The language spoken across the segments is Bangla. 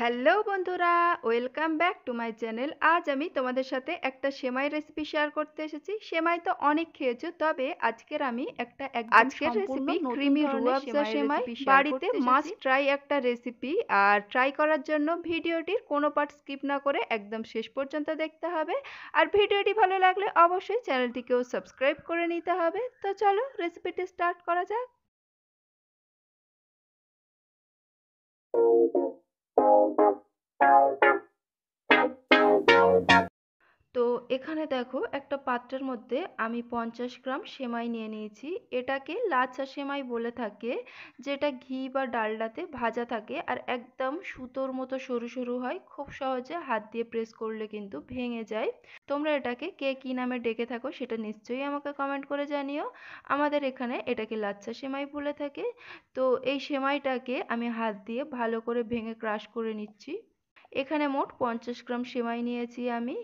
হ্যালো বন্ধুরা welcome back to my channel আজ আমি তোমাদের সাথে একটা সেমাই রেসিপি শেয়ার করতে এসেছি সেমাই তো অনেক খেয়েছো তবে আজকের আমি একটা আজকের রেসিপি ক্রিমি রুয়াবজা সেমাই বাড়িতে মাস্ট ট্রাই একটা রেসিপি আর ট্রাই করার জন্য ভিডিওটির কোনো পার্ট স্কিপ না করে একদম শেষ পর্যন্ত দেখতে হবে আর ভিডিওটি ভালো লাগলে অবশ্যই চ্যানেলটিকেও সাবস্ক্রাইব করে নিতে হবে তো চলো রেসিপিটি স্টার্ট করা যাক এখানে দেখো একটা পাত্রের মধ্যে আমি পঞ্চাশ গ্রাম সেমাই নিয়ে নিয়েছি এটাকে লাচ্ছা সেমাই বলে থাকে যেটা ঘি বা ডালডাতে ভাজা থাকে আর একদম সুতোর মতো সরু সরু হয় খুব সহজে হাত দিয়ে প্রেস করলে কিন্তু ভেঙে যায় তোমরা এটাকে কে কী নামে ডেকে থাকো সেটা নিশ্চয়ই আমাকে কমেন্ট করে জানিও আমাদের এখানে এটাকে লাচ্ছা সেমাই বলে থাকে তো এই সেমাইটাকে আমি হাত দিয়ে ভালো করে ভেঙে ক্রাশ করে নিচ্ছি এখানে মোট পঞ্চাশ গ্রাম সেমাই নিয়েছি আমি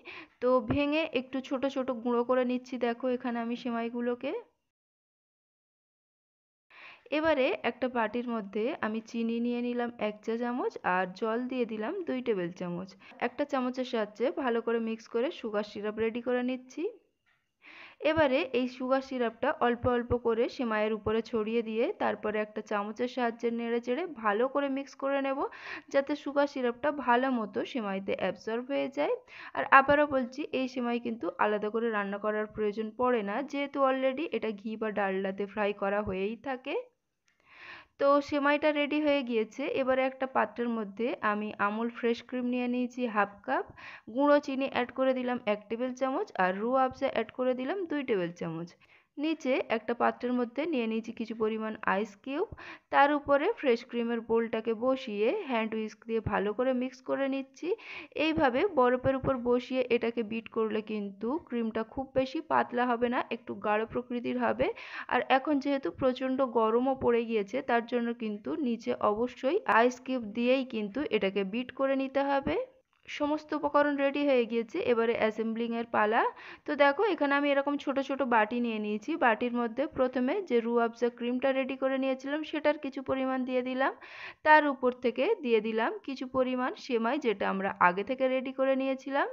তো ভেঙে একটু ছোট ছোট গুঁড়ো করে নিচ্ছি দেখো এখানে আমি সেমাইগুলোকে এবারে একটা বাটির মধ্যে আমি চিনি নিয়ে নিলাম এক চা চামচ আর জল দিয়ে দিলাম দুই টেবিল চামচ একটা চামচের সাহায্যে ভালো করে মিক্স করে সুগার সিরাপ রেডি করে নিচ্ছি এবারে এই সুগার সিরাপটা অল্প অল্প করে সেমাইয়ের উপরে ছড়িয়ে দিয়ে তারপরে একটা চামচের সাহায্যে নেড়ে চেড়ে ভালো করে মিক্স করে নেব যাতে সুগার সিরাপটা ভালো মতো সেমাইতে অ্যাবজর্ব হয়ে যায় আর আবারও বলছি এই সেমাই কিন্তু আলাদা করে রান্না করার প্রয়োজন পড়ে না যেহেতু অলরেডি এটা ঘি বা ডালডাতে ফ্রাই করা হয়েই থাকে তো সেমাইটা রেডি হয়ে গিয়েছে এবারে একটা পাত্রের মধ্যে আমি আমুল ফ্রেশ ক্রিম নিয়ে নিয়েছি হাফ কাপ গুঁড়ো চিনি অ্যাড করে দিলাম এক টেবিল চামচ আর রু আবসা অ্যাড করে দিলাম দুই টেবিল চামচ নিচে একটা পাত্রের মধ্যে নিয়ে নিয়েছি কিছু পরিমাণ আইস কিউব তার উপরে ফ্রেশ ক্রিমের বোলটাকে বসিয়ে হ্যান্ড উইস্ক দিয়ে ভালো করে মিক্স করে নিচ্ছি এইভাবে বরফের উপর বসিয়ে এটাকে বিট করলে কিন্তু ক্রিমটা খুব বেশি পাতলা হবে না একটু গাঢ় প্রকৃতির হবে আর এখন যেহেতু প্রচণ্ড গরমও পড়ে গিয়েছে তার জন্য কিন্তু নিচে অবশ্যই আইস কিউব দিয়েই কিন্তু এটাকে বিট করে নিতে হবে সমস্ত উপকরণ রেডি হয়ে গিয়েছে এবারে অ্যাসেম্বলিংয়ের পালা তো দেখো এখানে আমি এরকম ছোট ছোট বাটি নিয়ে নিয়েছি বাটির মধ্যে প্রথমে যে রুয়াবজা ক্রিমটা রেডি করে নিয়েছিলাম সেটার কিছু পরিমাণ দিয়ে দিলাম তার উপর থেকে দিয়ে দিলাম কিছু পরিমাণ সেমাই যেটা আমরা আগে থেকে রেডি করে নিয়েছিলাম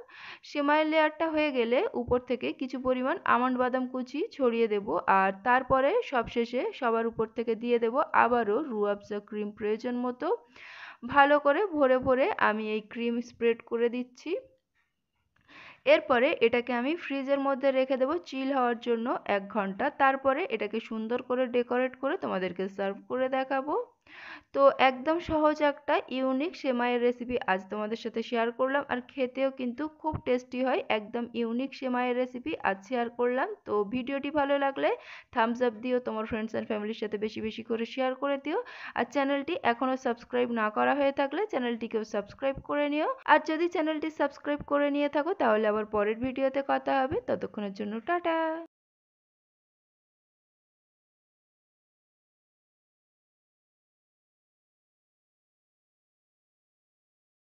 সেমাইয়ের লেয়ারটা হয়ে গেলে উপর থেকে কিছু পরিমাণ আমন্ড বাদাম কুচি ছড়িয়ে দেব আর তারপরে সবশেষে সবার উপর থেকে দিয়ে দেব আবারও রুয়াবজা ক্রিম প্রয়োজন মতো ভালো করে ভরে ভরে আমি এই ক্রিম স্প্রেড করে দিচ্ছি এরপরে এটাকে আমি ফ্রিজের মধ্যে রেখে দেবো চিল হওয়ার জন্য এক ঘন্টা তারপরে এটাকে সুন্দর করে ডেকোরেট করে তোমাদেরকে সার্ভ করে দেখাবো তো একদম সহজ একটা ইউনিক সেমাইয়ের রেসিপি আজ তোমাদের সাথে শেয়ার করলাম আর খেতেও কিন্তু খুব টেস্টি হয় একদম ইউনিক সেমাইয়ের রেসিপি আজ শেয়ার করলাম তো ভিডিওটি ভালো লাগলে থামস আপ দিও তোমার ফ্রেন্ডস অ্যান্ড ফ্যামিলির সাথে বেশি বেশি করে শেয়ার করে দিও আর চ্যানেলটি এখনও সাবস্ক্রাইব না করা হয়ে থাকলে চ্যানেলটিকেও সাবস্ক্রাইব করে নিও আর যদি চ্যানেলটি সাবস্ক্রাইব করে নিয়ে থাকো তাহলে আবার পরের ভিডিওতে কথা হবে ততক্ষণের জন্য টাটা